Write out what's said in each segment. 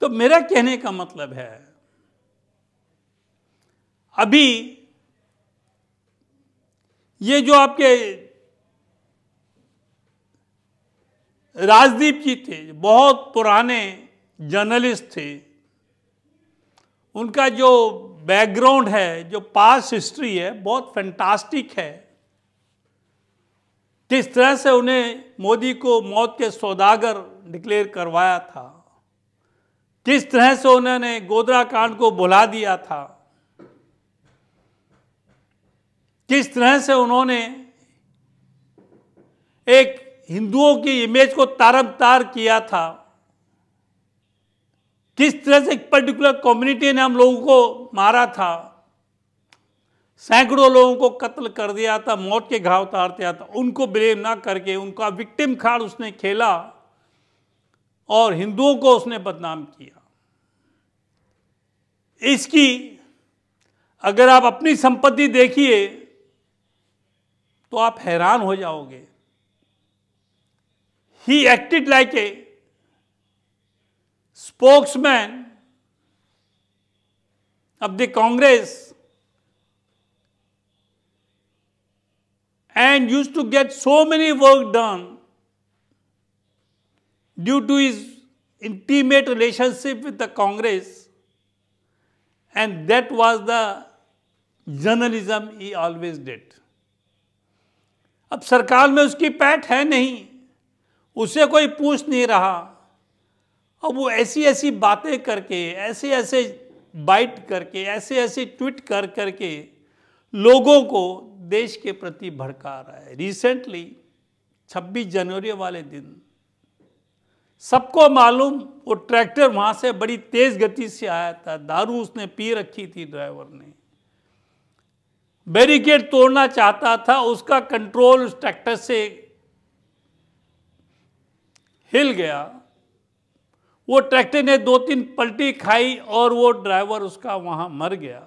तो मेरा कहने का मतलब है अभी ये जो आपके राजदीप जी थे बहुत पुराने जर्नलिस्ट थे उनका जो बैकग्राउंड है जो पास हिस्ट्री है बहुत फैंटास्टिक है किस तरह से उन्हें मोदी को मौत के सौदागर डिक्लेयर करवाया था किस तरह से उन्होंने गोदरा कांड को बुला दिया था किस तरह से उन्होंने एक हिंदुओं की इमेज को तारम तार किया था किस तरह से एक पर्टिकुलर कम्युनिटी ने हम लोगों को मारा था सैकड़ों लोगों को कत्ल कर दिया था मौत के घाव उतार दिया था उनको ब्लेम ना करके उनका विक्टिम खाड़ उसने खेला और हिंदुओं को उसने बदनाम किया इसकी अगर आप अपनी संपत्ति देखिए तो आप हैरान हो जाओगे he acted like a spokesman of the Congress and use to get so many work done due to his intimate relationship with the Congress and that was the journalism he always did. ab sarkar mein uski पैठ hai nahi usse koi pooch nahi raha ab wo aisi aisi baatein karke aise aise bite करके ऐसे ऐसे tweet कर करके लोगों को देश के प्रति भड़का रहा है रिसेंटली 26 जनवरी वाले दिन सबको मालूम वो ट्रैक्टर वहाँ से बड़ी तेज़ गति से आया था दारू उसने पी रखी थी ड्राइवर ने बैरिकेड तोड़ना चाहता था उसका कंट्रोल उस ट्रैक्टर से हिल गया वो ट्रैक्टर ने दो तीन पलटी खाई और वो ड्राइवर उसका वहाँ मर गया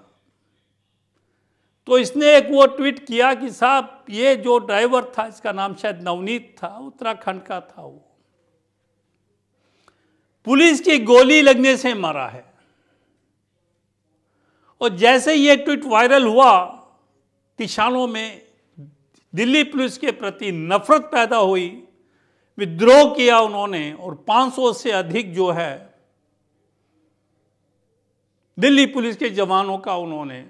तो इसने एक वो ट्वीट किया कि साहब ये जो ड्राइवर था इसका नाम शायद नवनीत था उत्तराखंड का था वो पुलिस की गोली लगने से मारा है और जैसे ये ट्वीट वायरल हुआ किसानों में दिल्ली पुलिस के प्रति नफरत पैदा हुई विद्रोह किया उन्होंने और 500 से अधिक जो है दिल्ली पुलिस के जवानों का उन्होंने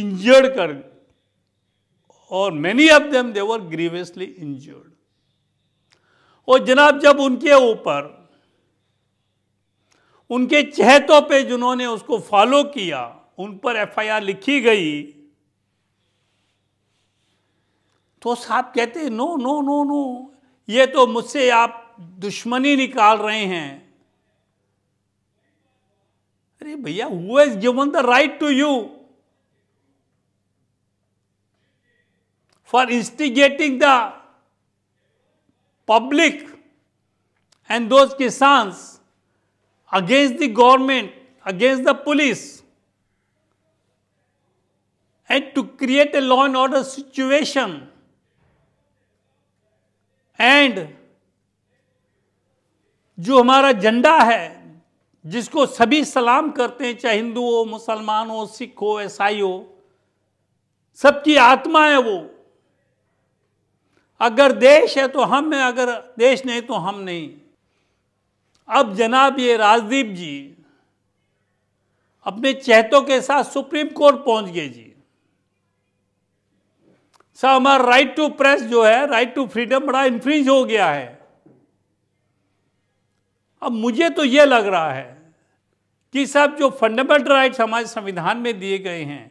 इंजर्ड कर और many of them they were grievously injured और जनाब जब उनके ऊपर उनके चहतों पे जिन्होंने उसको फॉलो किया उन पर एफआईआर लिखी गई तो साहब कहते नो नो नो नो ये तो मुझसे आप दुश्मनी निकाल रहे हैं अरे भैया who is given the right to you for instigating the public and those किसान्स against the government, against the police, and to create a law and order situation. And जो हमारा झंडा है जिसको सभी सलाम करते हैं चाहे हिंदू हो मुसलमान हो सिख हो ईसाई हो सबकी आत्मा है वो अगर देश है तो हम है अगर देश नहीं तो हम नहीं अब जनाब ये राजदीप जी अपने चहतों के साथ सुप्रीम कोर्ट पहुंच गए जी सर हमारा राइट टू प्रेस जो है राइट टू फ्रीडम बड़ा इंफ्रीज हो गया है अब मुझे तो ये लग रहा है कि सब जो फंडामेंटल राइट्स हमारे संविधान में दिए गए हैं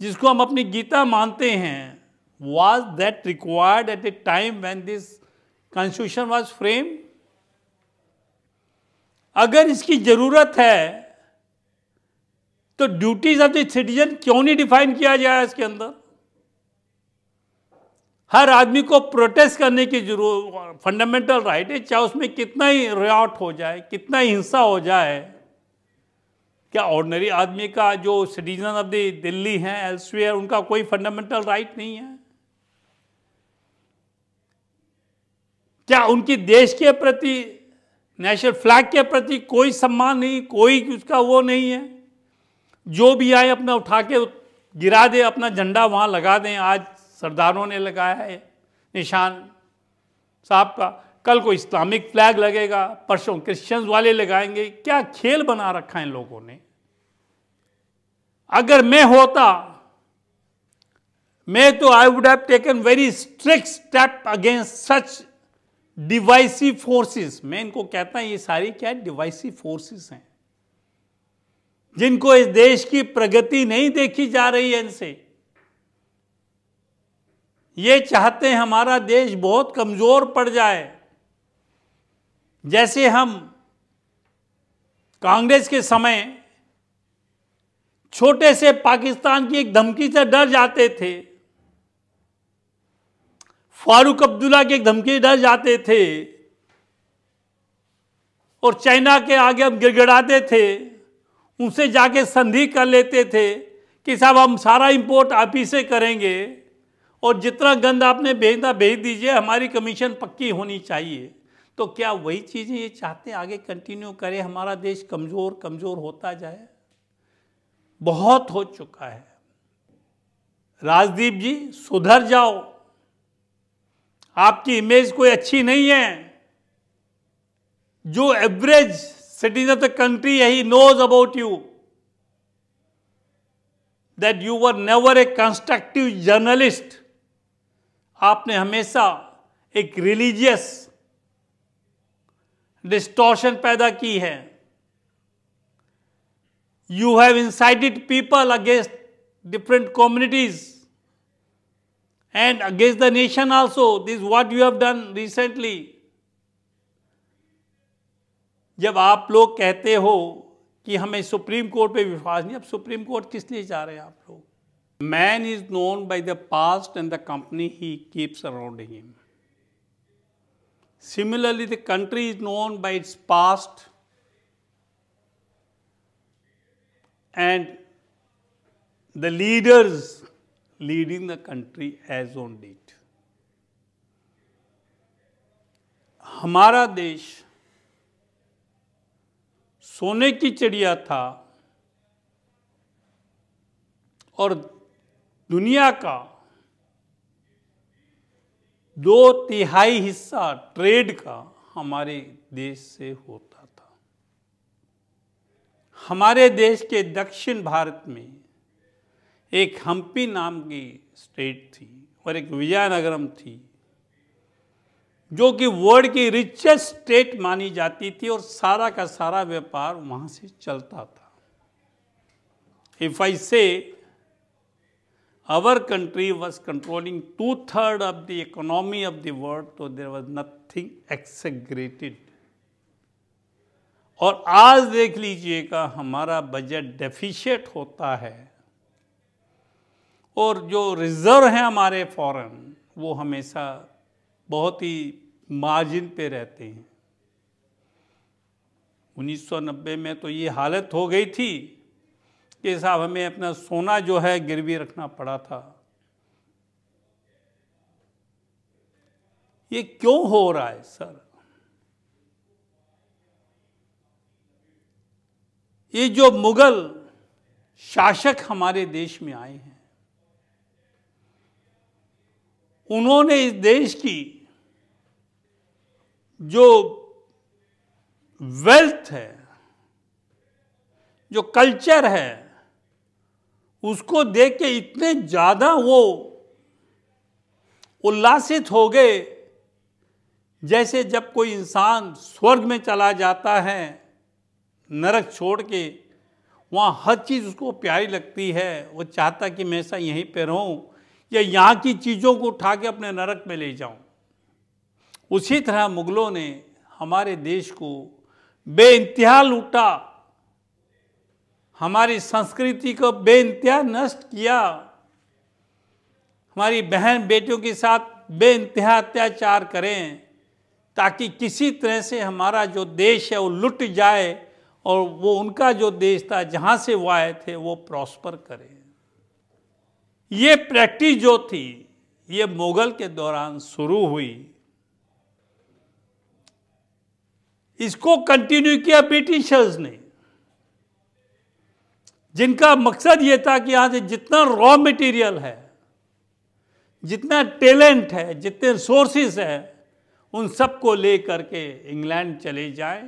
जिसको हम अपनी गीता मानते हैं was that required at a time when this constitution was framed अगर इसकी ज़रूरत है तो ड्यूटीज ऑफ द सिटीजन क्यों नहीं डिफाइन किया जाए इसके अंदर हर आदमी को प्रोटेस्ट करने की जरूरत फंडामेंटल राइट है चाहे उसमें कितना ही रियाट हो जाए कितना ही हिंसा हो जाए क्या ऑर्डनरी आदमी का जो सिटीजन ऑफ दिल्ली हैं एल्सवेयर उनका कोई फंडामेंटल राइट नहीं है क्या उनकी देश के प्रति नेशनल फ्लैग के प्रति कोई सम्मान नहीं कोई उसका वो नहीं है जो भी आए अपना उठा के गिरा दे अपना झंडा वहाँ लगा दें आज सरदारों ने लगाया है निशान साहब का कल को इस्लामिक फ्लैग लगेगा परसों क्रिश्चियंस वाले लगाएंगे क्या खेल बना रखा है इन लोगों ने अगर मैं होता मैं तो I would have taken very strict step against such divisive forces मैं इनको कहता हूं ये सारी क्या डिवाइसिव फोर्सेस हैं जिनको इस देश की प्रगति नहीं देखी जा रही है इनसे ये चाहते हैं हमारा देश बहुत कमजोर पड़ जाए जैसे हम कांग्रेस के समय छोटे से पाकिस्तान की एक धमकी से डर जाते थे फारूक अब्दुल्ला के धमकी डर जाते थे और चाइना के आगे हम गिड़गिड़ाते थे उनसे जाके संधि कर लेते थे कि साहब हम सारा इंपोर्ट आप ही से करेंगे और जितना गंद आपने भेजना भेज दीजिए हमारी कमीशन पक्की होनी चाहिए तो क्या वही चीज़ें ये चाहते आगे कंटिन्यू करें हमारा देश कमज़ोर कमज़ोर होता जाए बहुत हो चुका है राजदीप जी सुधर जाओ आपकी इमेज कोई अच्छी नहीं है जो average citizen of the country यही he knows about you that you were never a constructive journalist आपने हमेशा एक रिलीजियस डिस्टॉर्शन पैदा की है you have incited people against different communities and against the nation also. This is what you have done recently. जब आप लोग कहते हो कि हमें सुप्रीम कोर्ट पे विश्वास नहीं अब सुप्रीम कोर्ट किस लिए जा रहे हैं आप लोग man is known by the past and the company he keeps arounding him Similarly, the country is known by its past and the leaders leading the country as on date हमारा देश सोने की चिड़िया था और दुनिया का दो तिहाई हिस्सा ट्रेड का हमारे देश से होता था हमारे देश के दक्षिण भारत में एक हम्पी नाम की स्टेट थी और एक विजयनगरम थी जो कि वर्ल्ड की रिचेस्ट स्टेट मानी जाती थी और सारा का सारा व्यापार वहाँ से चलता था if I say our country was controlling two third of the economy of the world तो देर वॉज नथिंग एक्सेग्रेटेड और आज देख लीजिएगा हमारा बजट डेफिशिएट होता है और जो रिज़र्व हैं हमारे फ़ॉरन वो हमेशा बहुत ही मार्जिन पे रहते हैं 1990 में तो ये हालत हो गई थी कि साहब हमें अपना सोना जो है गिरवी रखना पड़ा था ये क्यों हो रहा है सर ये जो मुगल शासक हमारे देश में आए हैं उन्होंने इस देश की जो वेल्थ है जो कल्चर है उसको देख के इतने ज़्यादा वो उल्लासित हो गए जैसे जब कोई इंसान स्वर्ग में चला जाता है नरक छोड़ के वहाँ हर चीज़ उसको प्यारी लगती है वो चाहता कि मैं ऐसा यहीं पर रहूँ या यहाँ की चीज़ों को उठा के अपने नरक में ले जाऊँ उसी तरह मुग़लों ने हमारे देश को बे इंतहा लूटा हमारी संस्कृति को बे इंतहा नष्ट किया हमारी बहन बेटियों के साथ बे इंतहा अत्याचार करें ताकि किसी तरह से हमारा जो देश है वो लुट जाए और वो उनका जो देश था जहाँ से वो आए थे वो प्रॉस्पर करें ये प्रैक्टिस जो थी ये मुगल के दौरान शुरू हुई इसको कंटिन्यू किया ब्रिटिशर्स ने जिनका मकसद ये था कि यहां से जितना रॉ मटेरियल है जितना टैलेंट है जितने रिसोर्सेस है उन सबको ले करके इंग्लैंड चले जाए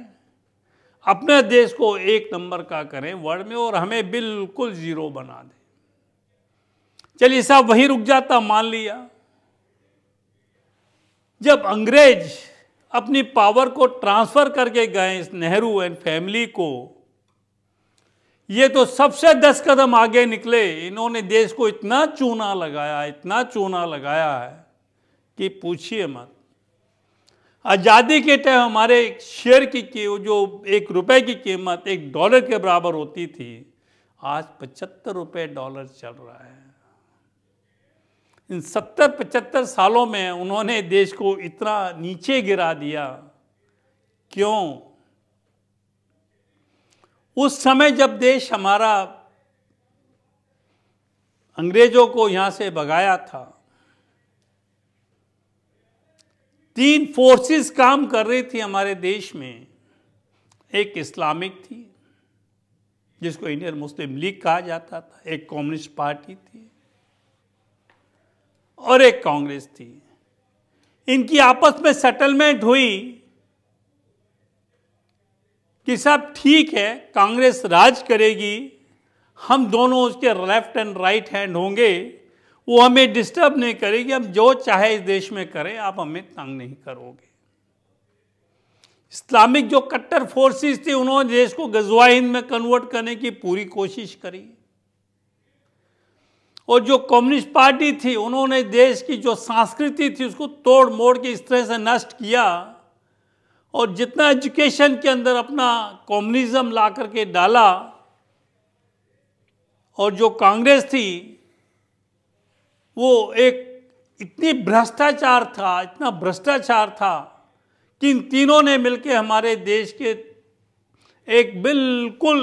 अपने देश को एक नंबर का करें वर्ल्ड में और हमें बिल्कुल ज़ीरो बना दें चलिए साहब वहीं रुक जाता मान लिया जब अंग्रेज अपनी पावर को ट्रांसफर करके गए इस नेहरू एंड फैमिली को ये तो सबसे दस कदम आगे निकले इन्होंने देश को इतना चूना लगाया इतना चूना लगाया है कि पूछिए मत आज़ादी के टाइम हमारे एक शेयर की, की जो एक रुपए की कीमत एक डॉलर के बराबर होती थी आज पचहत्तर रुपए डॉलर चल रहा है इन सत्तर पचहत्तर सालों में उन्होंने देश को इतना नीचे गिरा दिया क्यों उस समय जब देश हमारा अंग्रेजों को यहां से भगाया था तीन फोर्सेस काम कर रही थी हमारे देश में एक इस्लामिक थी जिसको इंडियन मुस्लिम लीग कहा जाता था एक कम्युनिस्ट पार्टी थी और एक कांग्रेस थी इनकी आपस में सेटलमेंट हुई कि सब ठीक है कांग्रेस राज करेगी हम दोनों उसके लेफ्ट एंड राइट हैंड होंगे वो हमें डिस्टर्ब नहीं करेगी हम जो चाहे इस देश में करें आप हमें तंग नहीं करोगे इस्लामिक जो कट्टर फोर्सेस थे उन्होंने देश को गजवा हिंद में कन्वर्ट करने की पूरी कोशिश करी और जो कम्युनिस्ट पार्टी थी उन्होंने देश की जो संस्कृति थी उसको तोड़ मोड़ के इस तरह से नष्ट किया और जितना एजुकेशन के अंदर अपना कम्युनिज्म ला करके डाला और जो कांग्रेस थी वो एक इतनी भ्रष्टाचार था इतना भ्रष्टाचार था कि इन तीनों ने मिलकर हमारे देश के एक बिल्कुल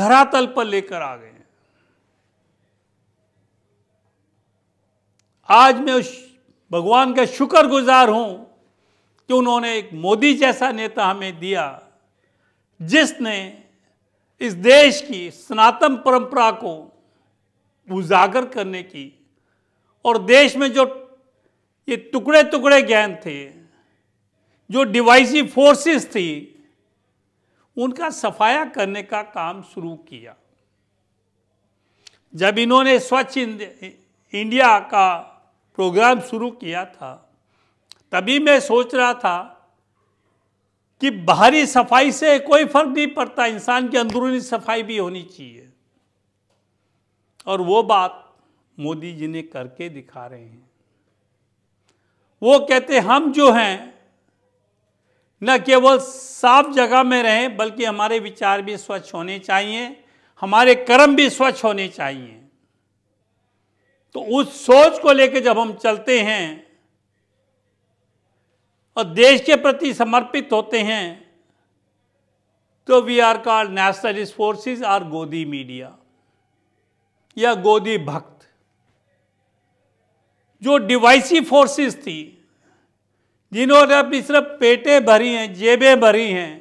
धरातल पर लेकर आ गए आज मैं उस भगवान का शुक्र गुजार हूँ कि उन्होंने एक मोदी जैसा नेता हमें दिया जिसने इस देश की सनातन परंपरा को उजागर करने की और देश में जो ये टुकड़े टुकड़े ज्ञान थे जो डिवाइसी फोर्सेस थी उनका सफाया करने का काम शुरू किया जब इन्होंने स्वच्छ इंडिया का प्रोग्राम शुरू किया था तभी मैं सोच रहा था कि बाहरी सफाई से कोई फर्क नहीं पड़ता इंसान की अंदरूनी सफाई भी होनी चाहिए और वो बात मोदी जी ने करके दिखा रहे हैं वो कहते हम जो हैं न केवल साफ जगह में रहें बल्कि हमारे विचार भी स्वच्छ होने चाहिए हमारे कर्म भी स्वच्छ होने चाहिए तो उस सोच को लेकर जब हम चलते हैं और देश के प्रति समर्पित होते हैं तो we are called nationalist forces are godi media या गोदी भक्त जो डिवाइसी फोर्सेस थी जिन्होंने अपनी सिर्फ पेटें भरी हैं जेबें भरी हैं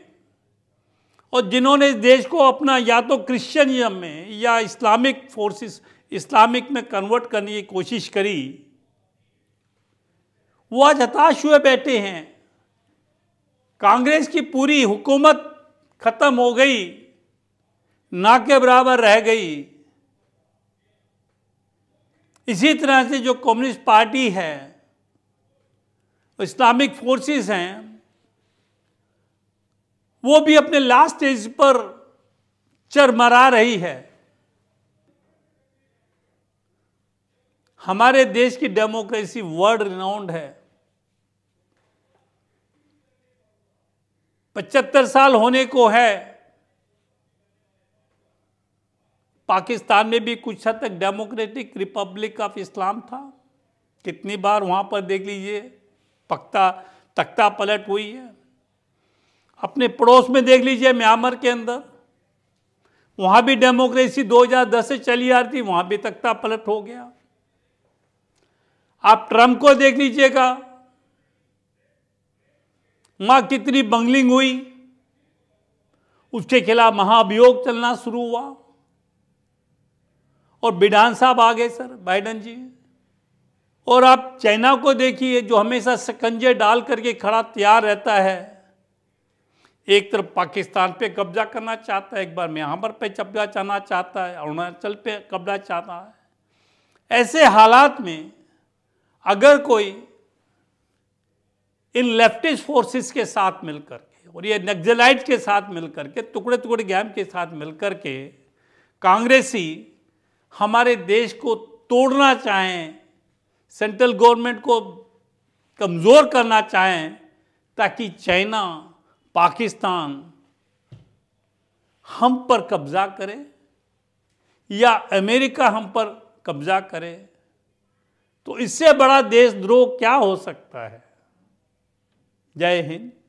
और जिन्होंने इस देश को अपना या तो क्रिश्चियनिज्म में या इस्लामिक फोर्सेस इस्लामिक में कन्वर्ट करने की कोशिश करी वो आज हताश हुए बैठे हैं कांग्रेस की पूरी हुकूमत ख़त्म हो गई ना के बराबर रह गई इसी तरह से जो कम्युनिस्ट पार्टी है इस्लामिक फोर्सेस हैं वो भी अपने लास्ट स्टेज पर चरमरा रही है हमारे देश की डेमोक्रेसी वर्ल्ड रिनाउंड है पचहत्तर साल होने को है पाकिस्तान में भी कुछ हद तक डेमोक्रेटिक रिपब्लिक ऑफ इस्लाम था कितनी बार वहां पर देख लीजिए पक्ता तख्ता पलट हुई है अपने पड़ोस में देख लीजिए म्यांमार के अंदर वहां भी डेमोक्रेसी 2010 से चली आ रही थी वहां भी तख्ता पलट हो गया आप ट्रम्प को देख लीजिएगा मां कितनी बंगलिंग हुई उसके खिलाफ महाभियोग चलना शुरू हुआ और बिडान साहब आ गए सर बाइडन जी और आप चाइना को देखिए जो हमेशा शिकंजे डाल करके खड़ा तैयार रहता है एक तरफ पाकिस्तान पे कब्जा करना चाहता है एक बार पर पे कब्जा चाहना चाहता है अरुणाचल पे कब्जा चाहता है ऐसे हालात में अगर कोई इन लेफ्टिस्ट फोर्सेस के साथ मिलकर के और ये नक्जलाइट के साथ मिलकर के टुकड़े टुकड़े गैम के साथ मिलकर के कांग्रेसी हमारे देश को तोड़ना चाहें सेंट्रल गवर्नमेंट को कमज़ोर करना चाहें ताकि चाइना पाकिस्तान हम पर कब्ज़ा करे या अमेरिका हम पर कब्ज़ा करे तो इससे बड़ा देशद्रोह क्या हो सकता है जय हिंद